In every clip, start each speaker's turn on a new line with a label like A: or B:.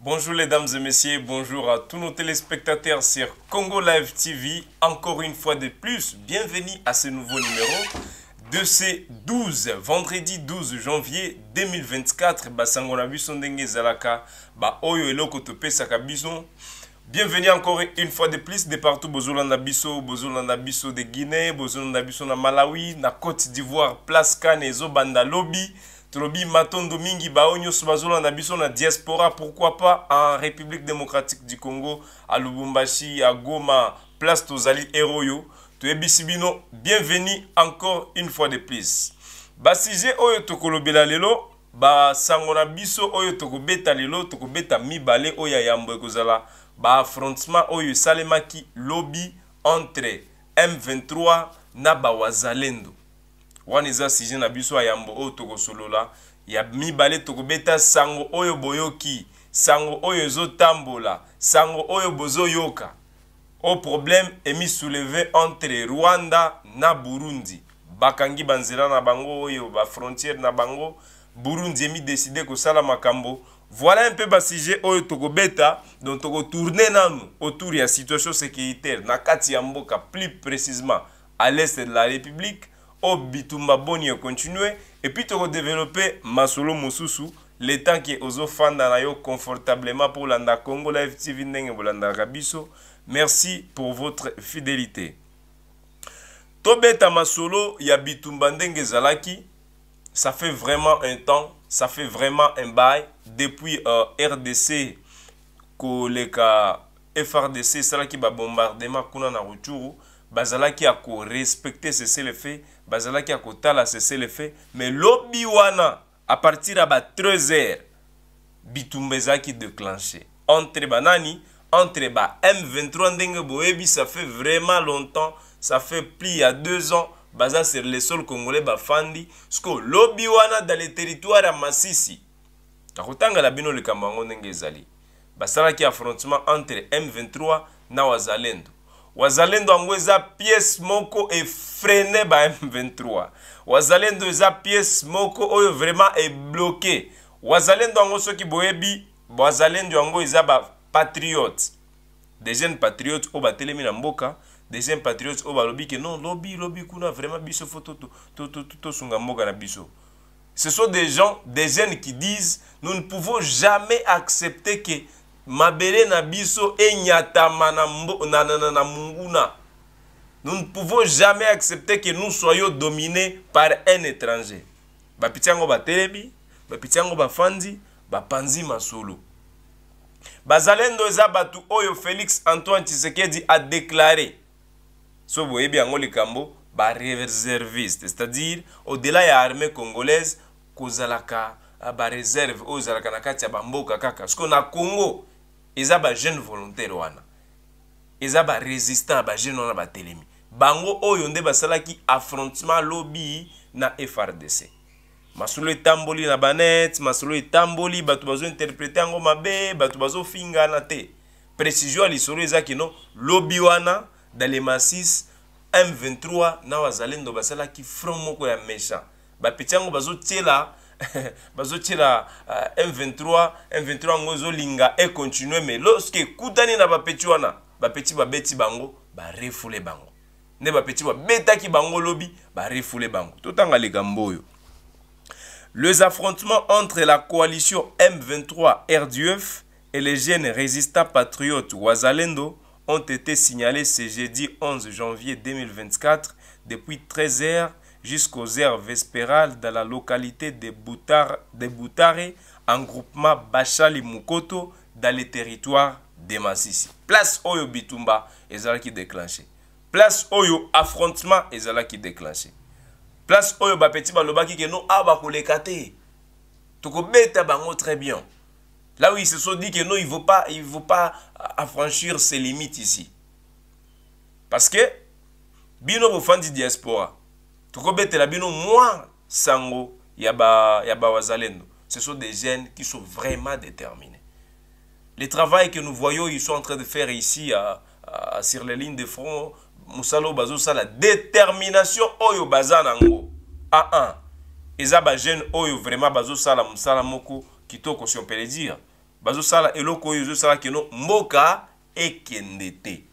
A: Bonjour les dames et messieurs, bonjour à tous nos téléspectateurs sur Congo Live TV. Encore une fois de plus, bienvenue à ce nouveau numéro de ces 12, vendredi 12 janvier 2024. Basango zalaka, oyo bienvenue encore une fois de plus de partout bozolanda biso bozolanda biso de guinée bozolanda biso na malawi na côte d'ivoire place kane ezobanda lobi tolobi matondo mingi bao nyonso bazolanda biso na diaspora pourquoi pas en république démocratique du congo à lubumbashi à goma place tozali ero oyo toyebisi bino bienvenue encore une fois de plus basujet oyo tokolobela lelo basango na biso oyo tokobeta lelo tokobeta mibale oyo ya yambo ekozala baaffrontement oyo esalemaki lobi entre m23 na bawazalendo wana eza sujet na biso ya yambo oyo tokosolola ya mibale tokobeta sango oyo boyoki sango oyo ezotambola sango oyo bozoyoka o problème emisouleve entre rwanda na burundi bakangi banzela na bango oyo bafrontière na bango burundi emideside kosala makambo voilà un peu basige oyo tokobeta donc tokotourne nanu autour ya situation sécuritaire na kati ya mboka plus précisement à l'est de la république oyo bitumba boni econtinue epuis tokodevelope masolo mosusu le temps ke ozofanda na yo confortablement mpo olanda congo live tv ndenge bolandaka biso merci pour votre fidélité tobeta masolo ya bitumba ndenge ezalaki ça fait vraiment un temps ça fait vraiment un bail depuis euh, RDC koleka FRDC esalaki babombardema kuna na rutshuru bazalaki ya korespecte cese le fait bazalaki ya kotala cese le fait mais lobi wana à partir ya ba 13 heures bitumba ezalaki déclenché entre banani entre ba M23 ndenge boyebi ça fait vraiment longtemps ça fait plus ya 2 ans baza sur le sol congolais bafandi soki olobi wana dans le territoire ya masisi nakotangala bino likambo yango ndenge ezali basalaki affrontement entre m23 na wazalendo wazalendo yango eza piese moko efrene ba m23 wazalendo eza piese moko oyo vraiment ebloke wazalendo yango soki boyebi wazalendo yango eza bapatriote des jeunes patriote oyo batelemi na mboka des impatriotes oyo balobi ke non lobi lobi kuna vraiment biso fo tosunga mboka na biso ce sont des gens des jeunes qui disent nous ne pouvons jamais accepter ke mabele na biso enyatama na, na, na, na, na munguna nous ne pouvons jamais accepter que nous soyons dominés par un étranger bapiti yango batelemi bapiti yango bafandi bapanzi masolo bazalendo eza bato oyo félix antoine tshisekedi a déclaré so boyebi yango likambo bareserviste c'est-à-dire au-delà ya armée congolaise kozalaka ah, bareserve oyo ezalaka na kati ya bamboka kaka siko na congo eza bajeune volontaire wana eza barésistant ya bajeune wana batelemi bango oyo nde basalaki affrontement lobi na frdc masolo etamboli na banete masolo etamboli bato bazointerprete yango mabe bato bazofingana te précision ya lisolo eza kino lobi wana dans les massis M23 na wazalendo basalaki front moko ya méchant bapeti yango bazotiela bazotiela uh, M23 M23 yango ezolinga econtinue mais lorsque ekutani na bapeti wana bapeti babeti bango barefule bango nde bapeti babetaki bango lobi barefule bango totanga likambo oyo les affrontements entre la coalition M23 RDF et les jeunes résistants patriotes wazalendo ont été signalés ce jeudi 11 janvier 2024 depuis 13 h jusqu'aux heures vespérales dans la localité de, Boutar, de Boutare en groupement Bachali Mukoto dans le territoire de Masisi. Place Oyo Bitumba ezalaki déclenché. Place Oyo affrontement ezalaki déclenché. Place Oyo bapeti balobaki ke no abakoleka te. Tokobeta bango très bien. Là où ils se sont dit que non, il ne faut, pas, faut pas affranchir ces limites ici. Parce que, bino bofandi diaspora, tokobetela bino moi sango ya yaba ya wazalendo. Ce sont des jeunes qui sont vraiment déterminés. Le travail que nous voyons, ils sont en train de faire ici à, sur les lignes de front, Moussalo la détermination Oyo Bazanango. ah, ah. Et ça, jeunes Oyo vraiment Bazo, la kitoko si on peut le dire bazosala eloko oyo ezosala keno mboka ekende te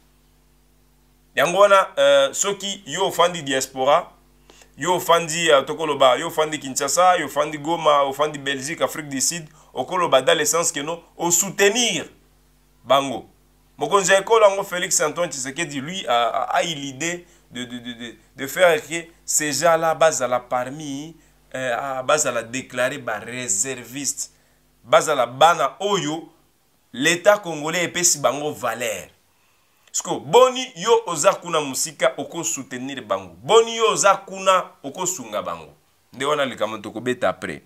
A: yango wana uh, soki yo ofandi diaspora yo ofandi uh, tokoloba yo ofandi kinshasa yo ofandi goma ofandi belgique afrique du sud okoloba dans l'essence keno osoutenir bango mokonzi ya ekolo yango félix antoine tshisekedi lui a, a, a eu l'idée de, de, de, de, de faire que ces gens-là bazala parmi euh, bazala déclaré baréserviste bazala bana oyo l'état congolais epesi bango valeur siko boni yo oza kuna mosika okosoutenir bango boni yo oza kuna okosunga bango nde wana likambo tokobeta après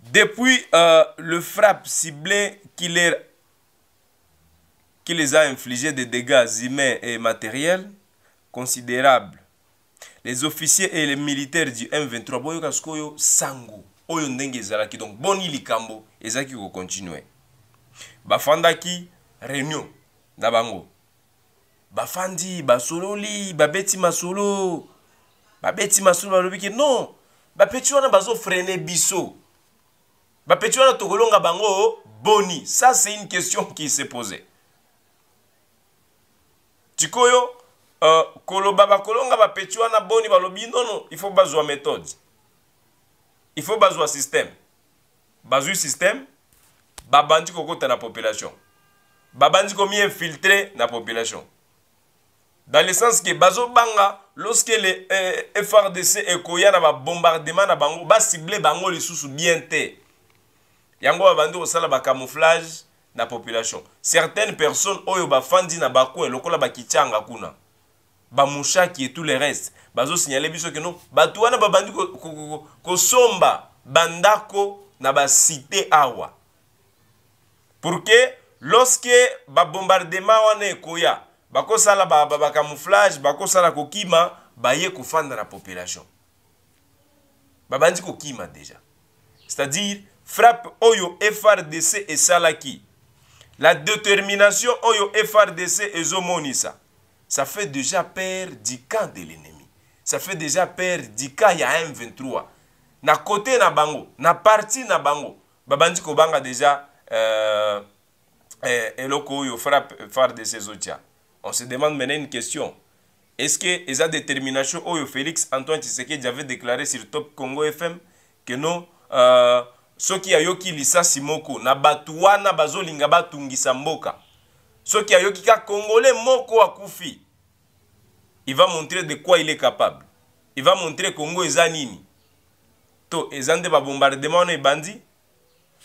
A: depuis euh, le frappe ciblé qui les, qui les a infligé des dégâts humains et matériels considérables les officiers et les militaires du M23 boyoka sikoyo sango oyo ndenge ezalaki donc boni likambo ezalaki kocontinue bafandaki réunion na bango bafandi basololi babeti masolo babeti masolo balobiki non bapeti wana bazofrene biso bapeti wana tokolonga bango boni ça c'est une question qui se posait tikoyo uh, koloba bakolonga bapeti wana boni balobi nono il faut bazwa méthode il faut bazwa système bazwi système babandi kokota na population babandi komiinfiltre na population dans le sens ke bazobanga lorsque le eh, frdc ekoya na babombardement na bango basible bango lisusu bien te yango babandi kosala bacamouflage na population certaines personnes oyo bafandi na bakwin lokola bakitianga kuna bamushaki et tout le reste bazosignale biso ke non bato wana babandi kosomba ko, ko, ko, bandako na basite awa pour ke loske babombardema wana ekoya bakosala bacamouflage ba, ba bakosala kokima baye kofanda na population babandi kokima deja c'est-à-dire frappe oyo frdc esalaki la détermination oyo frdc ezomonisa ça fait déjà perdre du camp de l'ennemi. Ça fait déjà perdre du camp il y a M23. Na côté na bango, na parti na bango. Babandi kobanga déjà euh, euh eloko yo frappe phare de ces otia. On se demande maintenant une question. Est-ce que esa détermination oyo Félix Antoine Tshisekedi avait déclaré sur Top Congo FM que non euh, soki qui lisa Simoko na batu wana bazolinga batungisa mboka soki ayoki kaka congolais moko akufi il va montrer de quoi il est capable il va montrer congo eza nini to eza nde babombardement wana ebandi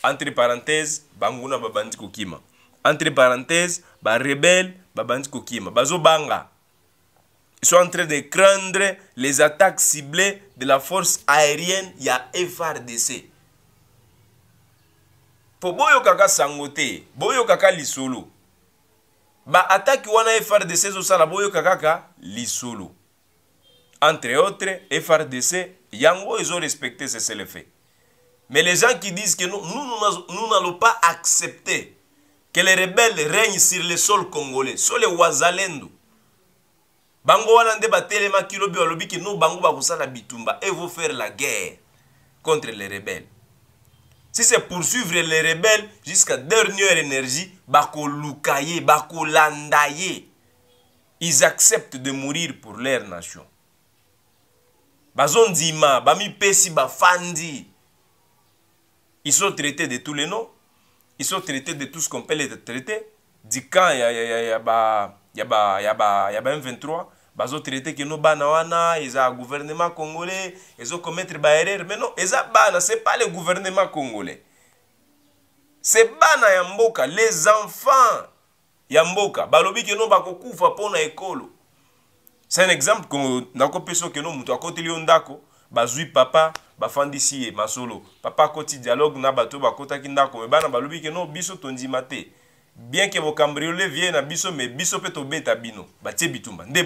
A: entre parenthèse banguna babandi kokima entre parenthèse barebele babandi kokima bazobanga ils sont en train de craindre les attaques ciblées de la force aérienne ya frdc mpo boyokaka sango te boyokaka lisolo baataki wana frdc ezosala boyoka kaka lisolo entre autres frdc yango ezorespecte ce c'est le fait mais les gens qui disent que nous nous n'allons pas accepter que les rebelles règnent sur le sol congolais sur le wazalendo bango wana nde batelemaki lobi balobi ke no bango bakosala bitumba et vont faire la guerre contre les rebelles si c'est poursuivre les rebelles jusqu'à dernière énergie, ils acceptent de mourir pour leur nation. Bazondima, bafandi. Ils sont traités de tous les noms. Ils sont traités de tout ce qu'on peut les traiter. il y a y M23. bazotraite keno bana wana eza ya gouvernement congolais ezokomettre baerreur mais non eza bana c'est pas le gouvernement congolais c'est bana ya mboka les enfants ya mboka balobi keno bakokufa mpo na ekolo c'est un exemple nakopesa keno moto akoteli yo ndako bazwi papa bafandisi ye masolo papa akoti dialogue na bato bakotaki ndako me bana balobi keno biso tondima te bien que vos viennent viennent, biso mais biso Bissot tobeta bino batie bitumba nde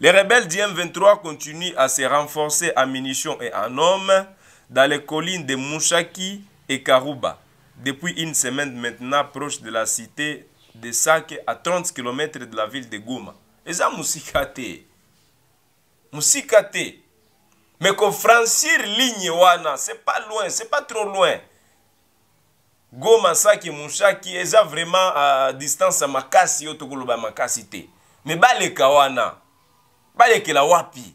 A: les rebelles du M23 continuent à se renforcer en munitions et en hommes dans les collines de Mouchaki et Karouba depuis une semaine maintenant proche de la cité de Sake à 30 km de la ville de Goma. Et ça Moussikate. mais Mais qu'on la ligne wana c'est pas loin c'est pas trop loin go masaki mushaki eza vraiment a uh, distance makasi oyo tokoloba makasi te me baleka wana balekela wapi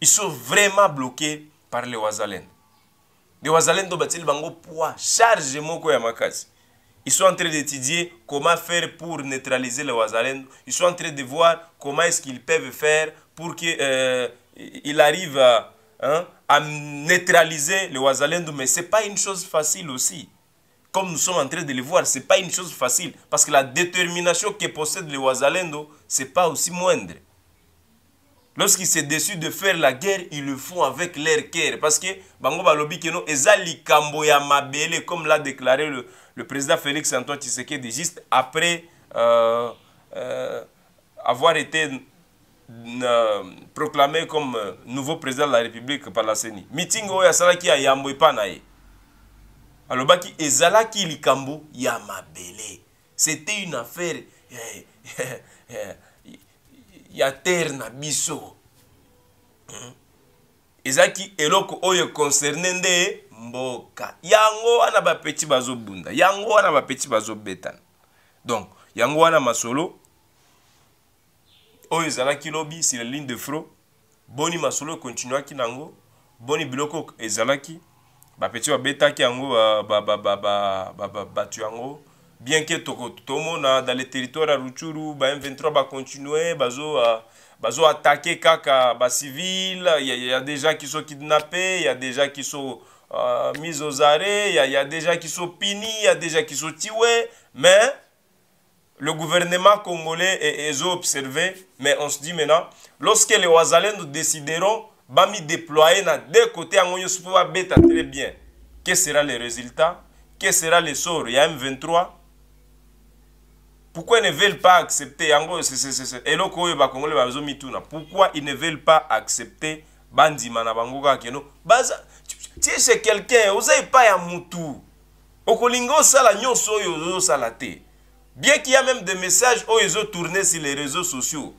A: ils sont vraiment bloqués par les wazalènes les wazalènes do batieli bango poids charge moko ya makasi ils sont en train d'étudier comment faire pour neutraliser les wazalènes ils sont en train de voir comment est-ce qu'ils peuvent faire pour que euh, il arrive à, hein, à neutraliser les Wazalendo, mais ce n'est pas une chose facile aussi. Comme nous sommes en train de le voir, ce n'est pas une chose facile. Parce que la détermination que possède les Wazalendo, ce n'est pas aussi moindre. Lorsqu'ils se décident de faire la guerre, ils le font avec leur cœur. Parce que, Bango Keno, Ezali comme l'a déclaré le, président Félix Antoine Tshisekedi, juste après euh, euh, avoir été proclamé comme euh, nouveau président de la république par la seni mitingi oyo asalaki ya yambo epa na ye alobaki ezalaki likambo ya mabele c'était une affaire eh, eh, ya terre na biso hmm? ezalaki eloko oyo concerne nde mboka yango wana bapeti bazobunda yango wana bapeti bazobetana donc yango wana masolo oyo ezalaki lobi sur la ligne de front boni masolo ekontinuaki nango boni biloko ezalaki bapeti babetaki yango bato yango bien ke tomona dans le territoire ya ruchuru ba m23 bakontinue bazoatake kaka bacivil ya deja kiso kidnape ya deja kiso euh, mise aux arrêts ya deja kiso pini ya deja kiso tiwe mais le gouvernement congolais et ils ont observé, mais on se dit maintenant, lorsque les Ouazalens décideront, bami déployer na deux côtés en va bêta très bien. Quel sera le résultat Quel sera le sort Il y a M23. Pourquoi ils ne veulent pas accepter Pourquoi ils ne veulent pas accepter bandima na bango kaka no baza tiese quelqu'un ozai pa ya mutu okolinga osala nyonso oyo ozosala te Bien qu'il y a même des messages où ils ont tourné sur les réseaux sociaux,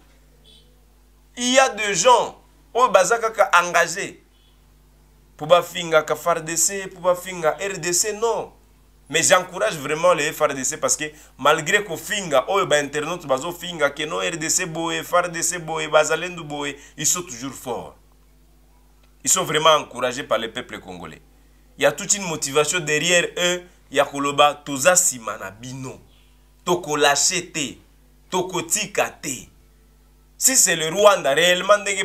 A: il y a des gens où bazakaka engagés pour bafinga ka FARDC, pour bafinga RDC, non. Mais j'encourage vraiment les FARDC parce que malgré que finga, oh bah internaute bazo oh, finga que non RDC boé, FARDC boé, bazalendu boé, ils sont toujours forts. Ils sont vraiment encouragés par le peuple congolais. Il y a toute une motivation derrière eux, il y a koloba toza simana bino. Toko si c'est le rwanda réellement ndenge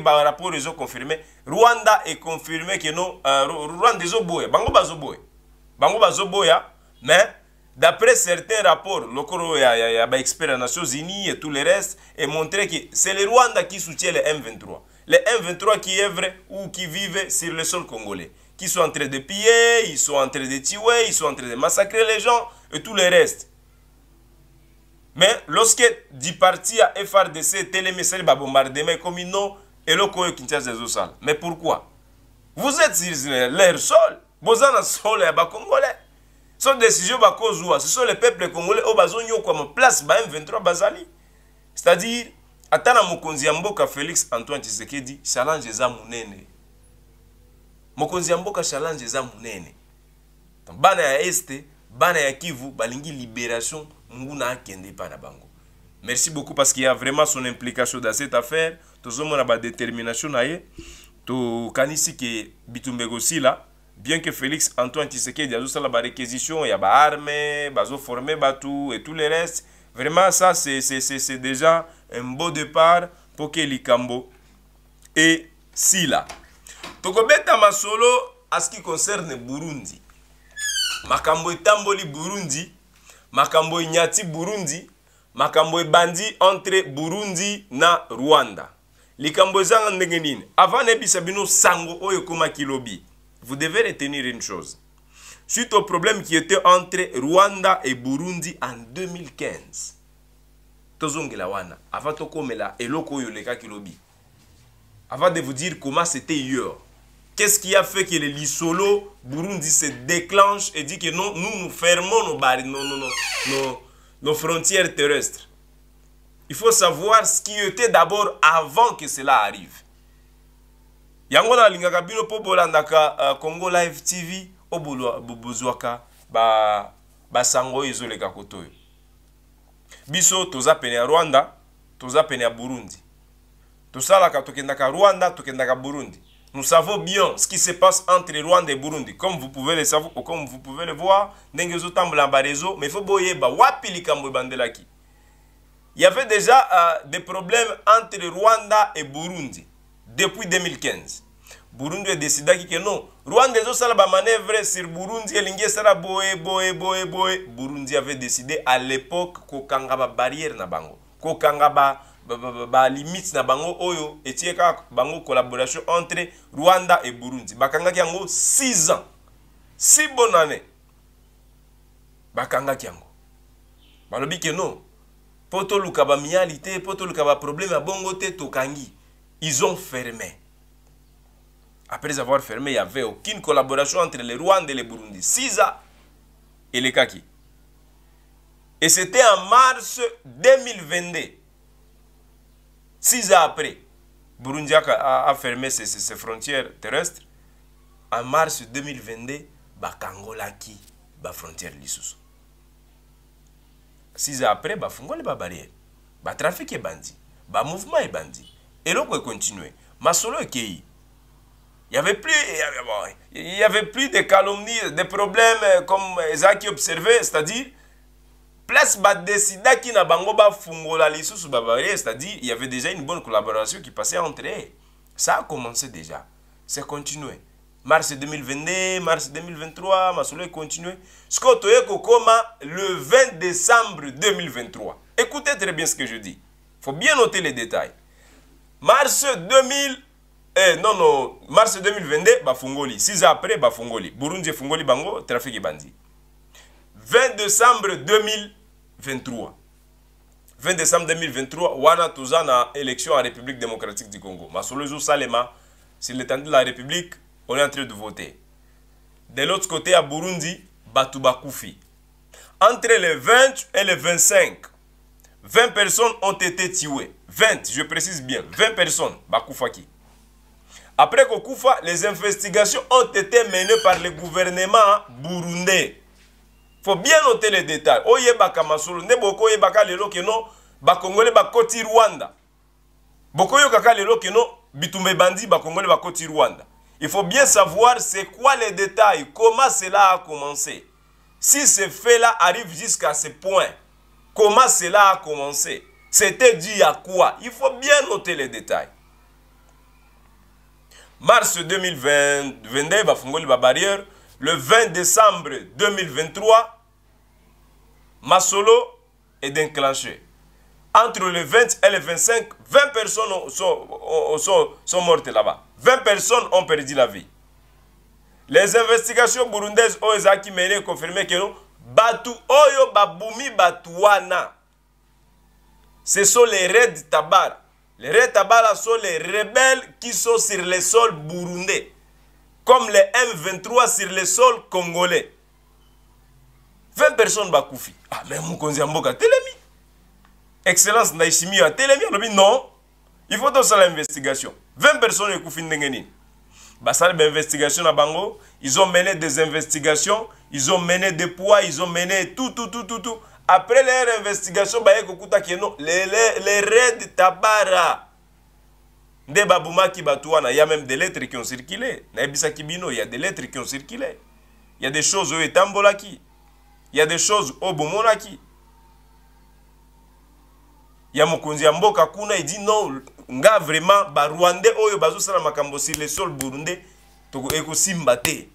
A: réseaux Le rwanda est confirmé que le euh, rwanda ezoboya bango bazoboya bango bazoboya mais d'après certains rapports lokolo ya, ya, ya nations Unies et tout le reste montré que c'est le rwanda qui soutient les m23 Les m23 qui œuvrent ou qui vivent sur le sol congolais qui sont en train de piller ils sont en train de tuer ils sont en train de massacrer les gens et tout le reste me loske diparti ya frdc etelemi esali babombardema ekomi no eloko oyo kinshasa ezosala me pourkui vous êtes sur leur sol boza na solo ya bacongolais so décision bakozwa ce sont le peuple congolais oyo bazonyokwama place ba m23 bazali c'est-à-dire ata na mokonzi ya mboka félix antoine tshisekedi challenge eza monene mokonzi ya mboka challenge eza monene bana ya este bana ya kivu balingi libération nguna akende epai na bango merci beaucoup parce qu'il y a vraiment son implication dans cette affaire tozomona badétermination na ye tokanisi ke bitumbeka osila bien que félix antoine tisekedi azosala baréquisition ya baarme bazoforme bato et tout le reste vraiment ça c'est déjà un beau départ mpo ke likambo esila tokobeta masolo à ce qui concerne burundi makambo etamboli burundi makambo enyati burundi makambo ebandi entre burundi na rwanda likambo ezanga ndenge nini avant nayebisa bino sango oyo ekomaki lobi vous devez retenir une chose suite au problème qui était entre rwanda et burundi en 2015 tozongela wana avant tokomela eloko oyo olekaki lobi avant de vous dire comment c'était hier Qu'est-ce qui a fait que le Lisolo Burundi se déclenche et dit que non, nous, nous fermons nos, barres, non, non, nos, nos frontières terrestres Il faut savoir ce qui était d'abord avant que cela arrive. yango nalingaka bino mpo bolandaka uh, congo live tv o bozwaka basango ba oyo ezoleka koto oyo biso toza pene ya rwanda toza pene ya burundi tosalaka tokendaka rwanda tokendaka burundi Nous savons bien ce qui se passe entre Rwanda et Burundi. Comme vous pouvez le savoir, ou comme vous pouvez le voir, mais il faut Il y avait déjà euh, des problèmes entre Rwanda et Burundi depuis 2015. Burundi a décidé que non, Rwanda est manœuvré sur Burundi et l'ingé sera boé, boé, boé, boé. Burundi avait décidé à l'époque qu'on a barrière na bango. La na bango oyo bango collaboration entre rwanda et burundi bakangaki yango 6 ans 6 bonnes bakangaki yango balobi ke non a bongo te ils ont fermé après avoir fermé il y avait aucune collaboration entre les Rwandais et les burundi 6 ans kaki. et c'était en mars 2022 Six ans après, Burundi a, a, a fermé ses, ses, ses, frontières terrestres. En mars 2022, bakangolaki ba frontière lisusu. Six ans après, bafungoli ba barrière. Ba trafic ebandi, ba mouvement ebandi. Eloko ekontinue, masolo ekei. Il n'y avait, plus, il y avait, bon, il y avait plus de calomnies, de problèmes euh, comme Isaac observait, c'est-à-dire place badesidaki na bango bafungola lisusu babale c'est-à-dire il y avait déjà une bonne collaboration qui passait entre eux ça a commencé déjà c'est continué mars 2022 mars 2023 masolo econtinue sikoyo toye kokoma le 20 décembre 2023 écoutez très bien ce que je dis faut bien noter les détails mars 2000 eh, non non mars 2022 bafungoli 6 après bafungoli burundi efungoli bango trafik ebandi 20 décembre 2023. 20 décembre 2023, wana élection en République démocratique du Congo. jour Salema, c'est l'étendue de la République, on est en train de voter. De l'autre côté, à Burundi, Batubakoufi. Entre les 20 et les 25, 20 personnes ont été tuées. 20, je précise bien, 20 personnes, Bakoufaki. Après Kokoufa, les investigations ont été menées par le gouvernement burundais faut bien noter les détails rwanda rwanda il faut bien savoir c'est quoi les détails comment cela a commencé si ce fait là arrive jusqu'à ce point comment cela a commencé c'était dû à quoi il faut bien noter les détails mars 2022 barrière le 20 décembre 2023 Masolo est déclenché. Entre le 20 et le 25, 20 personnes sont, mortes là-bas. 20 personnes ont perdu la vie. Les investigations burundaises ont confirmé que oyo Ce sont les Red Tabar. Les Red Tabar sont les rebelles qui sont sur le sol burundais, comme les M23 sur le sol congolais. 20 personnes bakufi ah, me mokonzi ya mboka telemi excellence ndaishimi atelemi alobi non il faut tosala investigation 20 personnes ekufi ndenge nini basali bainvestigation na bango ils ont mené des investigations ils ont mené des poids ils ont mené tout tout tout tout, tout. après leur investigation baye kokutaki no les, les, les raids tabara nde babomaki bato wana ya même des lettres qui ont circulé nayebisaki bino ya des lettres qui ont circulé ya des choses oyo etambolaki il y a des choses au bomonaki il y a mokonzi ya mboka kuna il dit non nga vraiment ba rwandais oyo bazosala makambo sur le sol burundais toko ekosimba te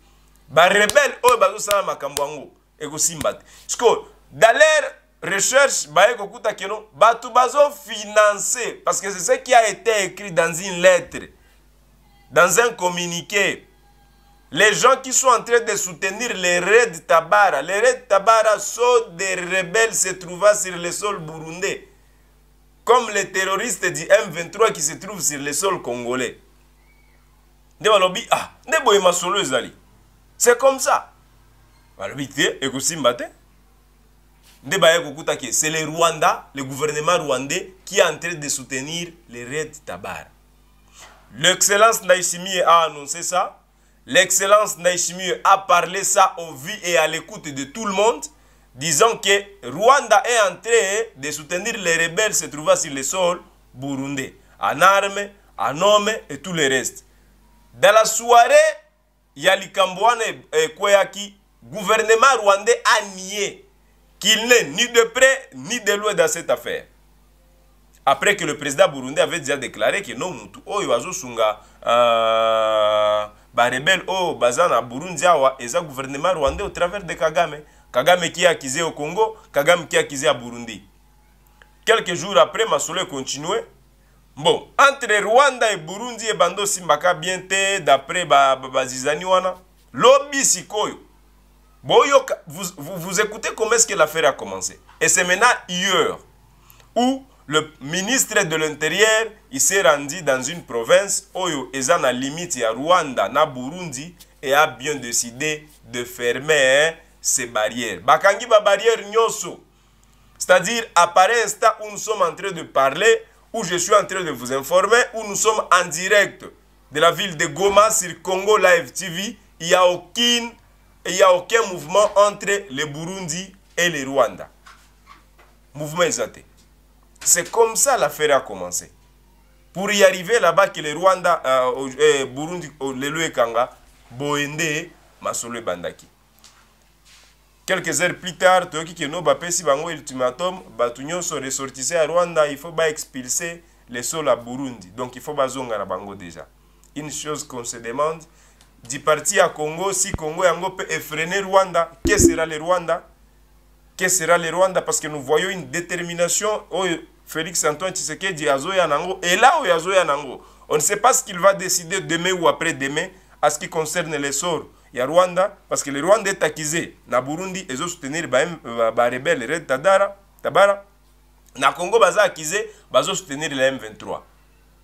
A: ba rebelle oyo bazosala makambo yango ekosimba te siko dans leur recherche baye kokuta keno bato bazofinancer parce que c'est ce qui a été écrit dans une lettre dans un communiqué Les gens qui sont en train de soutenir les raids Tabara, les raids Tabara sont des rebelles se trouvant sur le sol burundais, comme les terroristes du M23 qui se trouvent sur le sol congolais. ah, c'est comme ça. C'est le Rwanda, le gouvernement rwandais qui est en train de soutenir les raids Tabara. L'excellence Naishimie a annoncé ça. l'excellence Naishimieux a parlé ça au vu et à l'écoute de tout le monde, disant que Rwanda est en train de soutenir les rebelles se trouvant sur le sol burundais, en armes, en hommes et tout le reste. Dans la soirée, Yalikambouane et euh, Kweyaki, gouvernement rwandais a nié qu'il n'est ni de près ni de loin dans cette affaire. Après que le président burundais avait déjà déclaré que non, Mutu, oh, Sunga, euh, barebele oh bazana Burundi burundi awa le gouvernement rwandais au travers de kagame kagame qui a acquis au congo kagame qui a acquis à burundi quelques jours après vais continuer. bon entre rwanda et burundi il y bien bientôt d'après bazizaniwana ba, wana lobi sikoyo vous, vous écoutez comment est-ce que l'affaire a commencé et c'est maintenant hier où le ministre de l'Intérieur il s'est rendu dans une province oyo eza na limite à Rwanda à Burundi et a bien décidé de fermer ces hein, barrières. Bakangi barrière C'est-à-dire, à un instant où nous sommes en train de parler, où je suis en train de vous informer, où nous sommes en direct de la ville de Goma sur Congo Live TV, il n'y a, a aucun mouvement entre le Burundi et le Rwanda. Mouvement exalté. C'est comme ça l'affaire a commencé. Pour y arriver là-bas, que le Rwanda, euh, euh, Burundi, euh, oh, le Kanga, Boende, Masolo Bandaki. Quelques heures plus tard, Toyoki Keno Bapesi Bango ultimatum, Batunyo se ressortissait à Rwanda, il faut pas expulser les sols à Burundi. Donc il faut pas zonga na Bango déjà. Une chose qu'on se demande, du parti à Congo, si Congo yango peut effréner Rwanda, que sera le Rwanda que sera le Rwanda parce que nous voyons une détermination oh, Félix Antoine Tshisekedi azoya nango et là où azoya nango on ne sait pas ce qu'il va décider demain ou après-demain à ce qui concerne les sorts il y a Rwanda parce que le Rwanda est accusé na Burundi ils ont soutenu les euh, rebelles Tadara Tabara na Congo baza accusé ont soutenir les M23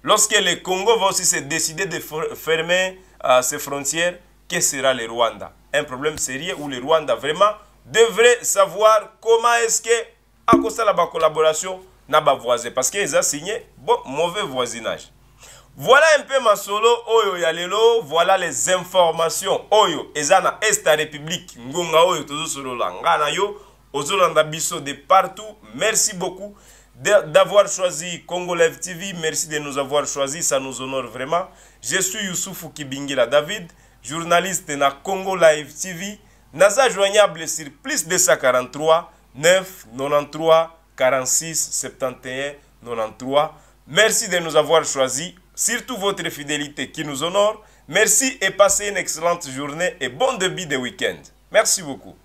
A: lorsque le Congo va aussi se décider de fermer euh, ses frontières que sera le Rwanda un problème sérieux où le Rwanda vraiment devrait savoir comment est-ce que à cause de la collaboration n'a pas parce qu'ils ont signé bon mauvais voisinage. Voilà un peu ma solo voilà les informations oyo ezana est la République ngonga oyo tozo solo ngana yo ozolanda biso de partout. Merci beaucoup d'avoir choisi Congo Live TV. Merci de nous avoir choisi, ça nous honore vraiment. Je suis Youssoufou Kibingila David, journaliste na Congo Live TV. NASA joignable sur plus 243 9 93 46 71 93. Merci de nous avoir choisis, surtout votre fidélité qui nous honore. Merci et passez une excellente journée et bon début de week-end. Merci beaucoup.